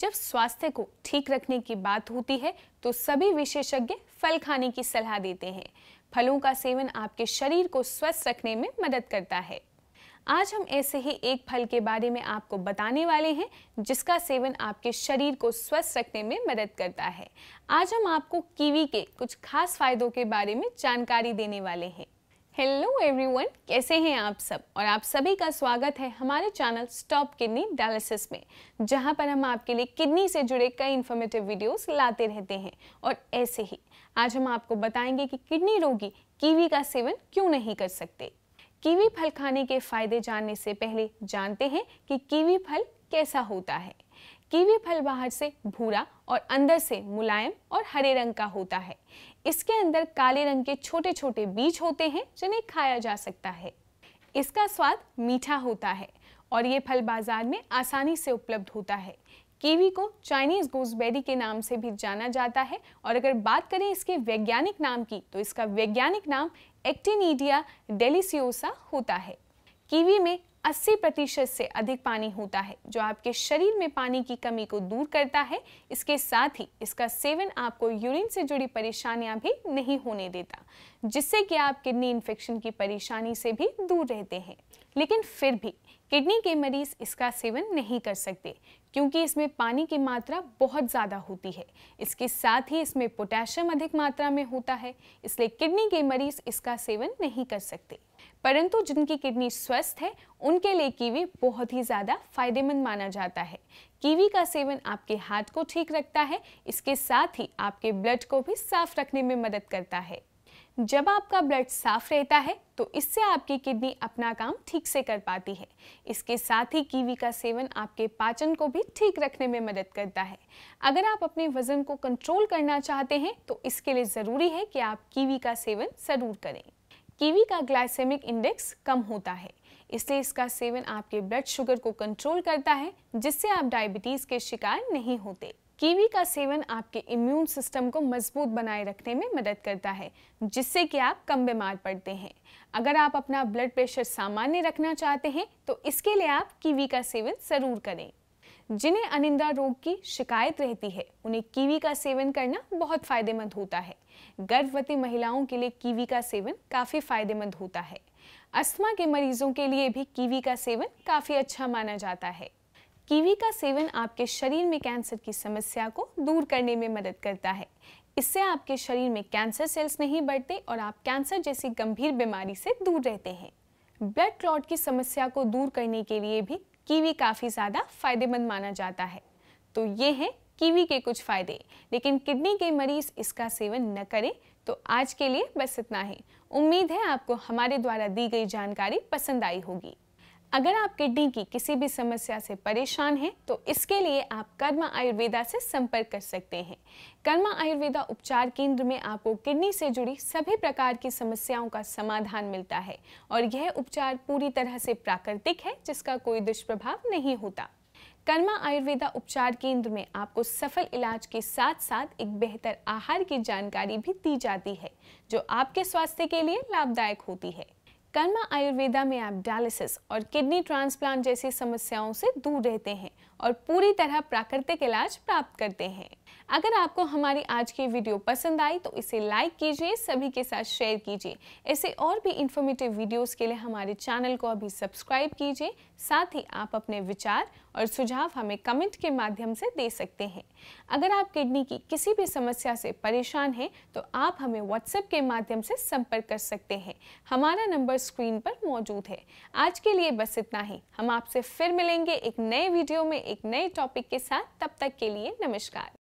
जब स्वास्थ्य को ठीक रखने की बात होती है तो सभी विशेषज्ञ फल खाने की सलाह देते हैं फलों का सेवन आपके शरीर को स्वस्थ रखने में मदद करता है आज हम ऐसे ही एक फल के बारे में आपको बताने वाले हैं जिसका सेवन आपके शरीर को स्वस्थ रखने में मदद करता है आज हम आपको कीवी के कुछ खास फायदों के बारे में जानकारी देने वाले हैं हेलो एवरीवन कैसे हैं आप सब और आप सभी का स्वागत है हमारे चैनल स्टॉप किडनी डायलिसिस में जहां पर हम आपके लिए किडनी से जुड़े कई इन्फॉर्मेटिव वीडियोस लाते रहते हैं और ऐसे ही आज हम आपको बताएंगे कि किडनी रोगी कीवी का सेवन क्यों नहीं कर सकते कीवी फल खाने के फायदे जानने से पहले जानते हैं कि कीवी फल कैसा होता है कीवी फल बाहर से भूरा और अंदर से मुलायम और हरे रंग का होता है इसके अंदर काले रंग के छोटे छोटे बीज होते हैं जिन्हें खाया जा सकता है इसका स्वाद मीठा होता है और ये फल बाजार में आसानी से उपलब्ध होता है कीवी को चाइनीज गोजबेरी के नाम से भी जाना जाता है और अगर बात करें इसके वैज्ञानिक नाम की तो इसका वैज्ञानिक नाम एक्टिनीडिया डेलिसियोसा होता है कीवी में 80 प्रतिशत से अधिक पानी होता है जो आपके शरीर में पानी की कमी को दूर करता है इसके साथ ही इसका सेवन आपको यूरिन से जुड़ी परेशानियां भी नहीं होने देता जिससे कि आप किडनी इन्फेक्शन की परेशानी से भी दूर रहते हैं लेकिन फिर भी किडनी के मरीज इसका सेवन नहीं कर सकते क्योंकि इसमें पानी की मात्रा बहुत ज़्यादा होती है इसके साथ ही इसमें पोटेशियम अधिक मात्रा में होता है इसलिए किडनी के मरीज इसका सेवन नहीं कर सकते परंतु जिनकी किडनी स्वस्थ है उनके लिए कीवी बहुत ही ज़्यादा फायदेमंद माना जाता है कीवी का सेवन आपके हार्ट को ठीक रखता है इसके साथ ही आपके ब्लड को भी साफ रखने में मदद करता है जब आपका ब्लड साफ रहता है तो इससे आपकी किडनी अपना काम ठीक से कर पाती है इसके साथ ही कीवी का सेवन आपके पाचन को भी ठीक रखने में मदद करता है अगर आप अपने वजन को कंट्रोल करना चाहते हैं तो इसके लिए ज़रूरी है कि आप कीवी का सेवन ज़रूर करें कीवी का ग्लाइसेमिक इंडेक्स कम होता है इसलिए इसका सेवन आपके ब्लड शुगर को कंट्रोल करता है जिससे आप डायबिटीज़ के शिकार नहीं होते कीवी का सेवन आपके इम्यून सिस्टम को मजबूत बनाए रखने में मदद करता है जिससे कि आप कम बीमार पड़ते हैं अगर आप अपना ब्लड प्रेशर सामान्य रखना चाहते हैं तो इसके लिए आप कीवी का सेवन ज़रूर करें जिन्हें अनिंदा रोग की शिकायत रहती है उन्हें कीवी का सेवन करना बहुत फायदेमंद होता है गर्भवती महिलाओं के लिए कीवी का सेवन काफ़ी फायदेमंद होता है अस्थमा के मरीजों के लिए भी कीवी का सेवन काफ़ी अच्छा माना जाता है कीवी का सेवन आपके शरीर में कैंसर की समस्या को दूर करने में मदद करता है इससे आपके शरीर में कैंसर सेल्स नहीं बढ़ते और आप कैंसर जैसी गंभीर बीमारी से दूर रहते हैं ब्लड क्लॉट की समस्या को दूर करने के लिए भी कीवी काफ़ी ज़्यादा फायदेमंद माना जाता है तो ये है कीवी के कुछ फ़ायदे लेकिन किडनी के मरीज़ इसका सेवन न करें तो आज के लिए बस इतना ही उम्मीद है आपको हमारे द्वारा दी गई जानकारी पसंद आई होगी अगर आप किडनी की किसी भी समस्या से परेशान हैं तो इसके लिए आप कर्मा आयुर्वेदा से संपर्क कर सकते हैं कर्मा आयुर्वेदा उपचार केंद्र में आपको किडनी से जुड़ी सभी प्रकार की समस्याओं का समाधान मिलता है और यह उपचार पूरी तरह से प्राकृतिक है जिसका कोई दुष्प्रभाव नहीं होता कर्मा आयुर्वेदा उपचार केंद्र में आपको सफल इलाज के साथ साथ एक बेहतर आहार की जानकारी भी दी जाती है जो आपके स्वास्थ्य के लिए लाभदायक होती है कर्मा आयुर्वेदा में आप डायलिसिस और किडनी ट्रांसप्लांट जैसी समस्याओं से दूर रहते हैं और पूरी तरह प्राकृतिक इलाज प्राप्त करते हैं अगर आपको हमारी आज की वीडियो पसंद आई तो इसे लाइक कीजिए सभी के साथ शेयर कीजिए ऐसे और भी इन्फॉर्मेटिव वीडियोस के लिए हमारे चैनल को अभी सब्सक्राइब कीजिए साथ ही आप अपने विचार और सुझाव हमें कमेंट के माध्यम से दे सकते हैं अगर आप किडनी की किसी भी समस्या से परेशान हैं तो आप हमें व्हाट्सएप के माध्यम से संपर्क कर सकते हैं हमारा नंबर स्क्रीन पर मौजूद है आज के लिए बस इतना ही हम आपसे फिर मिलेंगे एक नए वीडियो में एक नए टॉपिक के साथ तब तक के लिए नमस्कार